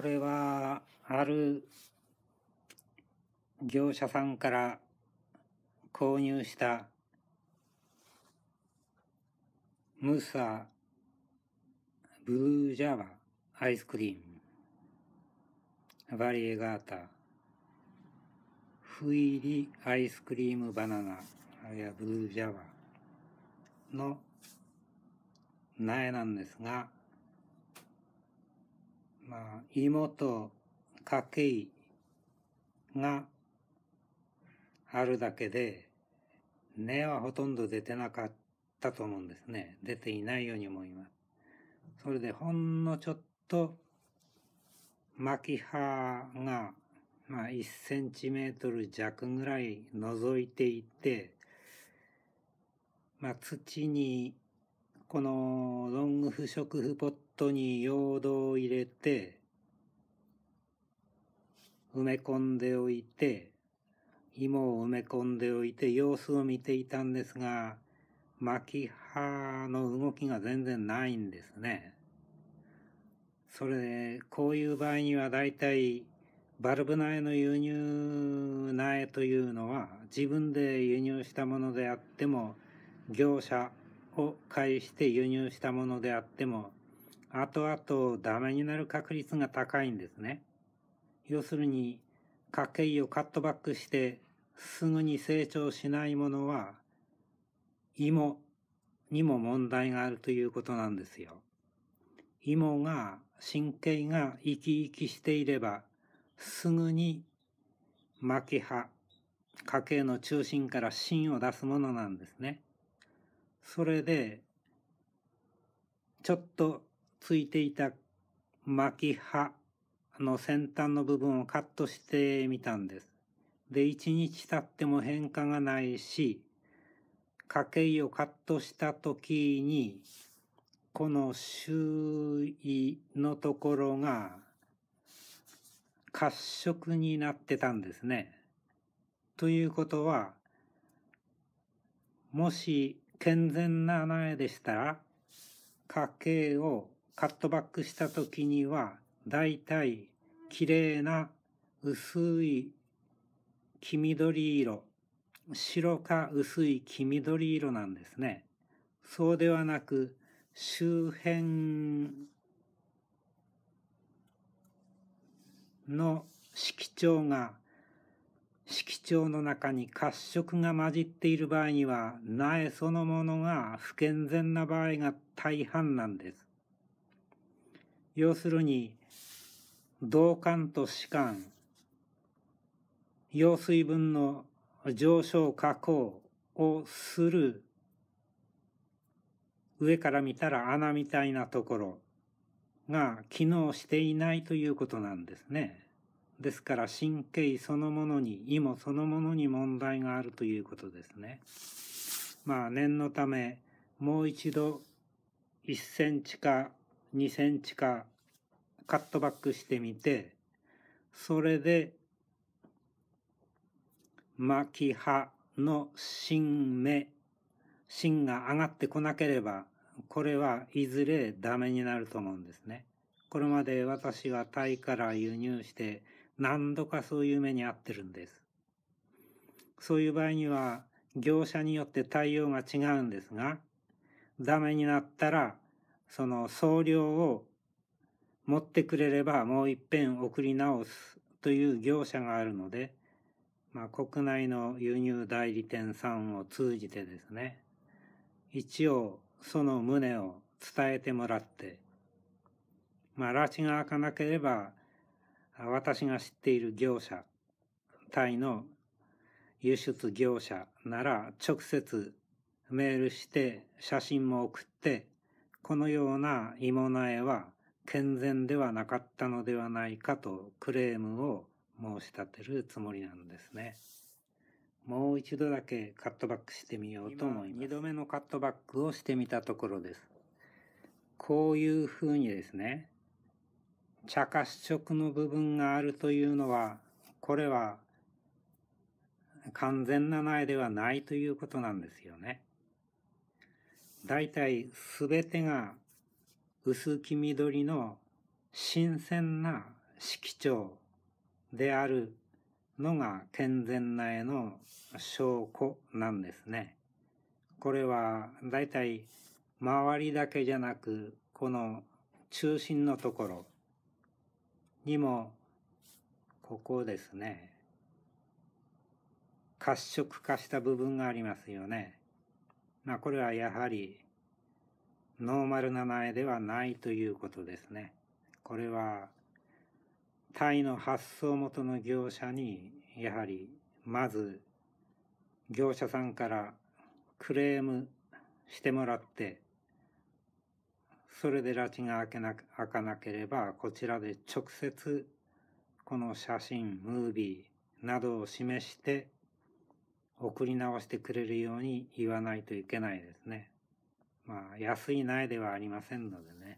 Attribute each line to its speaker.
Speaker 1: これは、ある業者さんから購入したムサブルージャワアイスクリームバリエガータフ入りアイスクリームバナナあるいはブルージャワの苗なんですがまあ、妹、家計があるだけで、根はほとんど出てなかったと思うんですね。出ていないように思います。それでほんのちょっと、巻きが、まあ、1センチメートル弱ぐらい覗いていて、まあ、土にこのロング不織布ポットに用土を入れて、埋め込んでおいて、芋を埋め込んでおいて様子を見ていたんですが、巻き刃の動きが全然ないんですね。それで、こういう場合には大体、バルブ苗の輸入苗というのは、自分で輸入したものであっても、業者、を介して輸入したものであっても、後々ダメになる確率が高いんですね。要するに、家計をカットバックしてすぐに成長しないものは、芋にも問題があるということなんですよ。芋が、神経が生き生きしていれば、すぐに巻き葉、家計の中心から芯を出すものなんですね。それで、ちょっとついていた巻き刃の先端の部分をカットしてみたんです。で、1日経っても変化がないし、家計をカットした時に、この周囲のところが褐色になってたんですね。ということは、もし健全な苗でしたら、家計をカットバックした時には、だいたい綺麗な薄い黄緑色、白か薄い黄緑色なんですね。そうではなく、周辺の色調が色調の中に褐色が混じっている場合には、苗そのものが不健全な場合が大半なんです。要するに、銅管と歯管、用水分の上昇加工をする上から見たら穴みたいなところが機能していないということなんですね。ですから神経そのものに、意もそのものに問題があるということですね。まあ念のため、もう一度1センチか2センチかカットバックしてみて、それで、巻き刃の芯芽、芯が上がってこなければ、これはいずれダメになると思うんですね。これまで私はタイから輸入して何度かそういう目に遭ってるんです。そういう場合には、業者によって対応が違うんですが、ダメになったら、その送料を持ってくれればもう一遍送り直すという業者があるので、まあ、国内の輸入代理店さんを通じてですね、一応その旨を伝えてもらって、まあ、拉致が開かなければ私が知っている業者、タイの輸出業者なら直接メールして写真も送って、このような芋苗は健全ではなかったのではないかとクレームを申し立てるつもりなんですね。もう一度だけカットバックしてみようと思います。二度目のカットバックをしてみたところです。こういう風にですね、茶褐色の部分があるというのは、これは完全な苗ではないということなんですよね。だいたい全てが薄黄緑の新鮮な色調であるのが健全な絵の証拠なんですね。これはだいたい周りだけじゃなく、この中心のところ、にもここですね褐色化した部分がありますよね。まあこれはやはりノーマルな苗ではないということですね。これはタイの発送元の業者にやはりまず業者さんからクレームしてもらってそれで拉致が開けな開かなければ、こちらで直接、この写真、ムービーなどを示して、送り直してくれるように言わないといけないですね。まあ、安い苗ではありませんのでね。